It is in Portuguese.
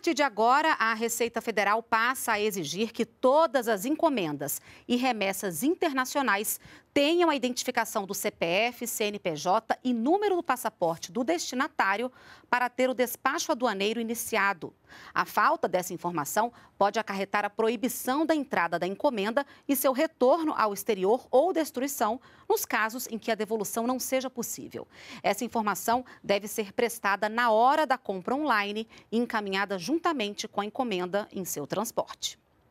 partir de agora, a Receita Federal passa a exigir que todas as encomendas e remessas internacionais tenham a identificação do CPF, CNPJ e número do passaporte do destinatário para ter o despacho aduaneiro iniciado. A falta dessa informação pode acarretar a proibição da entrada da encomenda e seu retorno ao exterior ou destruição, nos casos em que a devolução não seja possível. Essa informação deve ser prestada na hora da compra online e encaminhada juntamente com a encomenda em seu transporte.